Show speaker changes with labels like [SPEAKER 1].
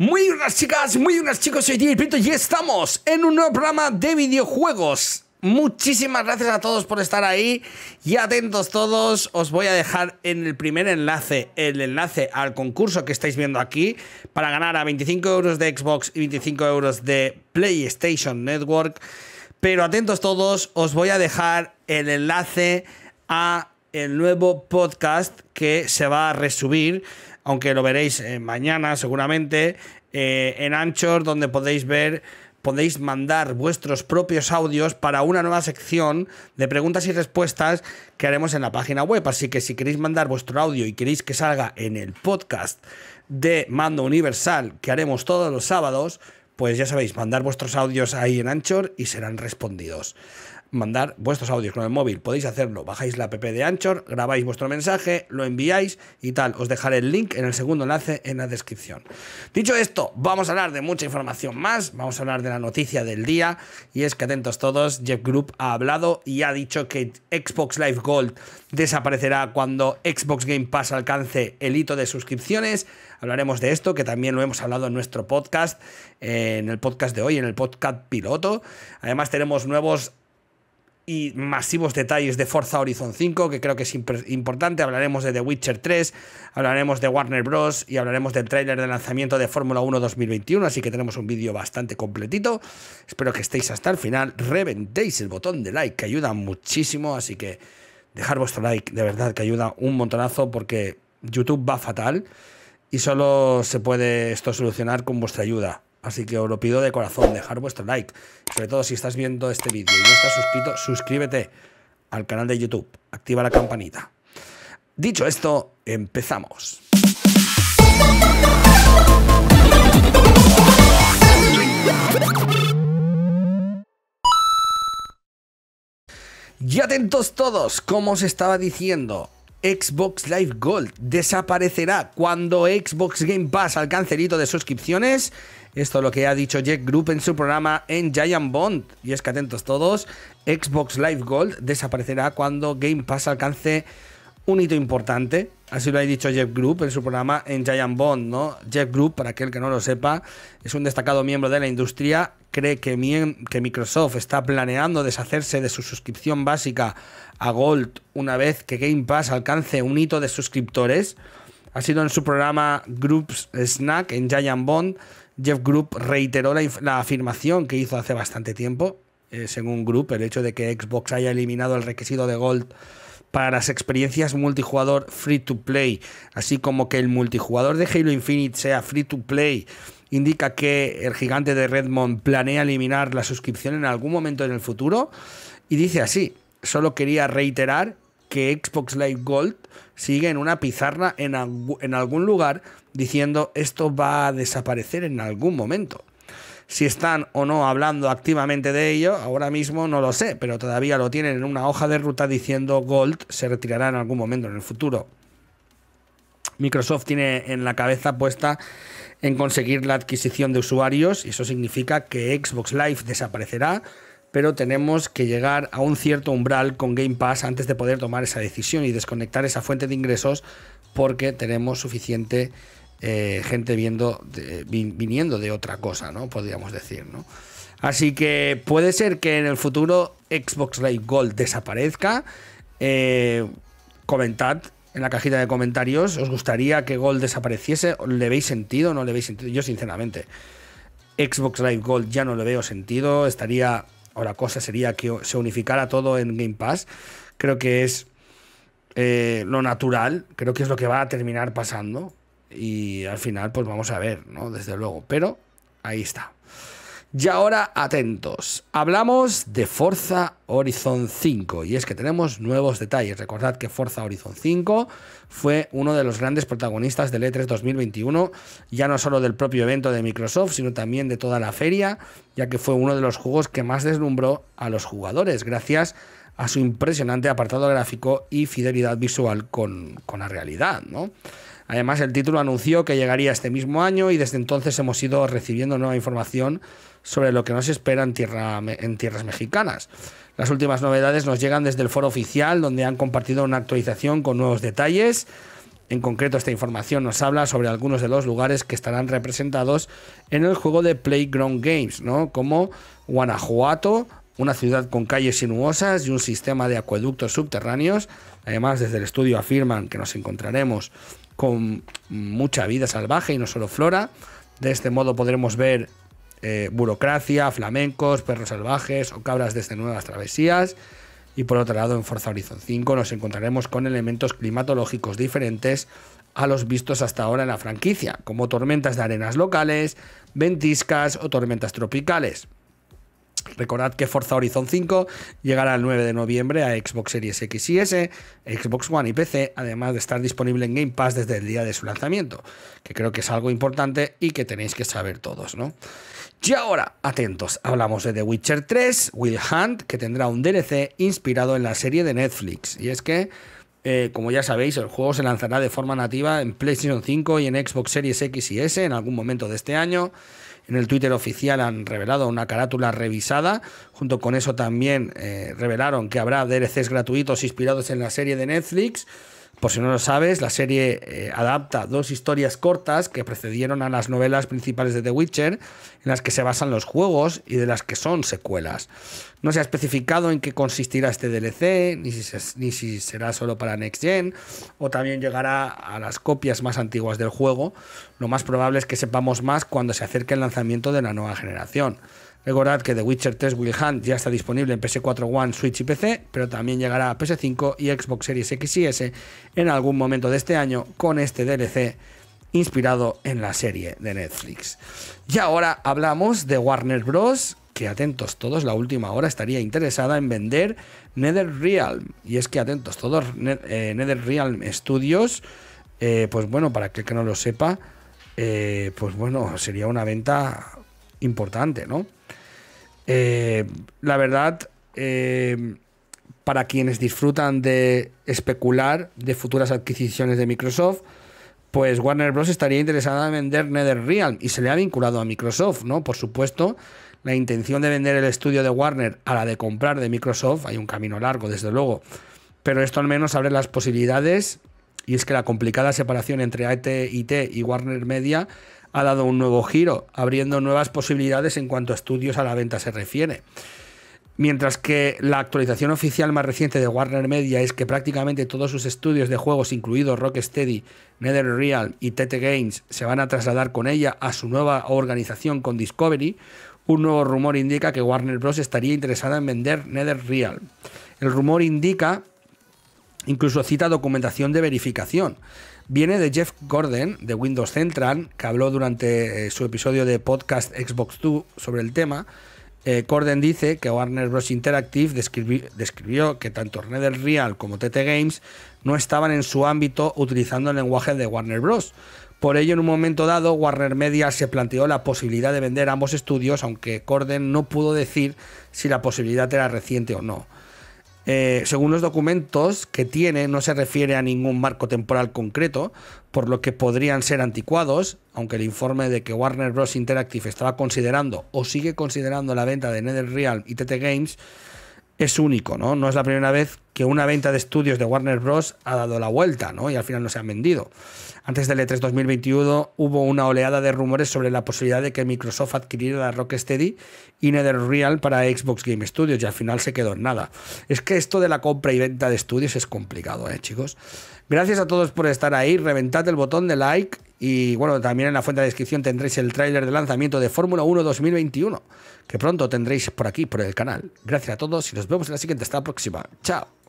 [SPEAKER 1] Muy buenas chicas, muy buenas chicos, soy DJ Pinto y estamos en un nuevo programa de videojuegos. Muchísimas gracias a todos por estar ahí y atentos todos. Os voy a dejar en el primer enlace el enlace al concurso que estáis viendo aquí para ganar a 25 euros de Xbox y 25 euros de PlayStation Network. Pero atentos todos, os voy a dejar el enlace a el nuevo podcast que se va a resubir aunque lo veréis eh, mañana seguramente, eh, en Anchor, donde podéis ver podéis mandar vuestros propios audios para una nueva sección de preguntas y respuestas que haremos en la página web. Así que si queréis mandar vuestro audio y queréis que salga en el podcast de Mando Universal que haremos todos los sábados, pues ya sabéis, mandar vuestros audios ahí en Anchor y serán respondidos mandar vuestros audios con el móvil. Podéis hacerlo. Bajáis la app de Anchor, grabáis vuestro mensaje, lo enviáis y tal. Os dejaré el link en el segundo enlace en la descripción. Dicho esto, vamos a hablar de mucha información más. Vamos a hablar de la noticia del día. Y es que atentos todos, Jeff Group ha hablado y ha dicho que Xbox Live Gold desaparecerá cuando Xbox Game Pass alcance el hito de suscripciones. Hablaremos de esto, que también lo hemos hablado en nuestro podcast, eh, en el podcast de hoy, en el podcast piloto. Además tenemos nuevos y masivos detalles de Forza Horizon 5, que creo que es importante. Hablaremos de The Witcher 3, hablaremos de Warner Bros. y hablaremos del tráiler de lanzamiento de Fórmula 1 2021, así que tenemos un vídeo bastante completito. Espero que estéis hasta el final, reventéis el botón de like, que ayuda muchísimo, así que dejar vuestro like, de verdad que ayuda un montonazo porque YouTube va fatal y solo se puede esto solucionar con vuestra ayuda. Así que os lo pido de corazón, dejar vuestro like. Sobre todo si estás viendo este vídeo y no estás suscrito, suscríbete al canal de YouTube. Activa la campanita. Dicho esto, empezamos. Y atentos todos, como os estaba diciendo, Xbox Live Gold desaparecerá cuando Xbox Game Pass alcance el hito de suscripciones esto es lo que ha dicho Jeff Group en su programa en Giant Bond. Y es que atentos todos, Xbox Live Gold desaparecerá cuando Game Pass alcance un hito importante. Así lo ha dicho Jeff Group en su programa en Giant Bond, ¿no? Jeff Group, para aquel que no lo sepa, es un destacado miembro de la industria. Cree que, que Microsoft está planeando deshacerse de su suscripción básica a Gold una vez que Game Pass alcance un hito de suscriptores. Ha sido en su programa Groups Snack en Giant Bond Jeff Group reiteró la, afirmación que hizo hace bastante tiempo, eh, según Group, el hecho de que Xbox haya eliminado el requisito de Gold para las experiencias multijugador free to play, así como que el multijugador de Halo Infinite sea free to play, indica que el gigante de Redmond planea eliminar la suscripción en algún momento en el futuro y dice así, solo quería reiterar que Xbox Live Gold sigue en una pizarra en, en algún lugar diciendo esto va a desaparecer en algún momento. Si están o no hablando activamente de ello, ahora mismo no lo sé, pero todavía lo tienen en una hoja de ruta diciendo Gold se retirará en algún momento en el futuro. Microsoft tiene en la cabeza puesta en conseguir la adquisición de usuarios y eso significa que Xbox Live desaparecerá, pero tenemos que llegar a un cierto umbral con Game Pass antes de poder tomar esa decisión y desconectar esa fuente de ingresos porque tenemos suficiente eh, gente viendo, viniendo de otra cosa, ¿no? Podríamos decir, ¿no? Así que puede ser que en el futuro Xbox Live Gold desaparezca. Eh, comentad en la cajita de comentarios, ¿os gustaría que Gold desapareciese? ¿Le veis sentido o no le veis sentido? Yo sinceramente, Xbox Live Gold ya no le veo sentido, estaría la cosa sería que se unificara todo en Game Pass. Creo que es eh, lo natural, creo que es lo que va a terminar pasando. Y al final, pues vamos a ver, ¿no? Desde luego. Pero ahí está. Y ahora atentos, hablamos de Forza Horizon 5 y es que tenemos nuevos detalles. Recordad que Forza Horizon 5 fue uno de los grandes protagonistas del E3 2021, ya no solo del propio evento de Microsoft, sino también de toda la feria, ya que fue uno de los juegos que más deslumbró a los jugadores gracias a su impresionante apartado gráfico y fidelidad visual con, la realidad, ¿no? Además, el título anunció que llegaría este mismo año y desde entonces hemos ido recibiendo nueva información sobre lo que nos espera en, en tierras mexicanas. Las últimas novedades nos llegan desde el foro oficial, donde han compartido una actualización con nuevos detalles. En concreto, esta información nos habla sobre algunos de los lugares que estarán representados en el juego de Playground Games, ¿no? como Guanajuato, una ciudad con calles sinuosas y un sistema de acueductos subterráneos. Además, desde el estudio afirman que nos encontraremos con mucha vida salvaje y no solo flora. De este modo podremos ver eh, burocracia, flamencos, perros salvajes o cabras desde nuevas travesías. Y por otro lado, en Forza Horizon 5 nos encontraremos con elementos climatológicos diferentes a los vistos hasta ahora en la franquicia, como tormentas de arenas locales, ventiscas o tormentas tropicales. Recordad que Forza Horizon 5 llegará el 9 de noviembre a Xbox Series X y S, Xbox One y PC, además de estar disponible en Game Pass desde el día de su lanzamiento, que creo que es algo importante y que tenéis que saber todos, ¿no? Y ahora, atentos, hablamos de The Witcher 3, Will Hunt, que tendrá un DLC inspirado en la serie de Netflix. Y es que eh, como ya sabéis, el juego se lanzará de forma nativa en PlayStation 5 y en Xbox Series X y S en algún momento de este año. En el Twitter oficial han revelado una carátula revisada. Junto con eso también eh, revelaron que habrá DLCs gratuitos inspirados en la serie de Netflix. Por si no lo sabes, la serie eh, adapta dos historias cortas que precedieron a las novelas principales de The Witcher, en las que se basan los juegos y de las que son secuelas. No se ha especificado en qué consistirá este DLC, ni ni si será solo para Next Gen, o también llegará a las copias más antiguas del juego. Lo más probable es que sepamos más cuando se acerque el lanzamiento de la nueva generación. Recordad que The Witcher 3 Will Hunt ya está disponible en PS4 One, Switch y PC, pero también llegará a PS5 y Xbox Series X y S en algún momento de este año con este DLC inspirado en la serie de Netflix. Y ahora hablamos de Warner Bros., que atentos todos, la última hora estaría interesada en vender NetherRealm. Y es que atentos todos, eh, NetherRealm Studios, eh, pues bueno, para aquel que no lo sepa, eh, pues bueno, sería una venta importante, ¿no? Eh, la verdad, eh, para quienes disfrutan de especular de futuras adquisiciones de Microsoft, pues Warner Bros. estaría interesada en vender NetherRealm y se le ha vinculado a Microsoft, ¿no? Por supuesto, la intención de vender el estudio de Warner a la de comprar de Microsoft, hay un camino largo, desde luego, pero esto al menos abre las posibilidades y es que la complicada separación entre AT&T e y Warner Media ha dado un nuevo giro, abriendo nuevas posibilidades en cuanto a estudios a la venta se refiere. Mientras que la actualización oficial más reciente de Warner Media es que prácticamente todos sus estudios de juegos, incluidos Rocksteady, NetherRealm y TT Games, se van a trasladar con ella a su nueva organización con Discovery, un nuevo rumor indica que Warner Bros. estaría interesada en vender NetherRealm. El rumor indica Incluso cita documentación de verificación. Viene de Jeff Gordon, de Windows Central, que habló durante eh, su episodio de podcast Xbox 2 sobre el tema. Eh, Gordon dice que Warner Bros. Interactive describió que tanto Red Real como TT Games no estaban en su ámbito utilizando el lenguaje de Warner Bros. Por ello, en un momento dado, Warner Media se planteó la posibilidad de vender ambos estudios, aunque Gordon no pudo decir si la posibilidad era reciente o no. Eh, según los documentos que tiene, no se refiere a ningún marco temporal concreto, por lo que podrían ser anticuados, aunque el informe de que Warner Bros. Interactive estaba considerando o sigue considerando la venta de NetherRealm y TT Games es único, ¿no? No es la primera vez que una venta de estudios de Warner Bros. ha dado la vuelta, ¿no? Y al final no se han vendido. Antes del E3 2021 hubo una oleada de rumores sobre la posibilidad de que Microsoft adquiriera Rocksteady y NetherReal para Xbox Game Studios y al final se quedó en nada. Es que esto de la compra y venta de estudios es complicado, ¿eh, chicos? Gracias a todos por estar ahí. Reventad el botón de like y bueno, también en la fuente de descripción tendréis el tráiler de lanzamiento de Fórmula 1 2021, que pronto tendréis por aquí, por el canal. Gracias a todos y nos vemos en la siguiente. Hasta la próxima. Chao.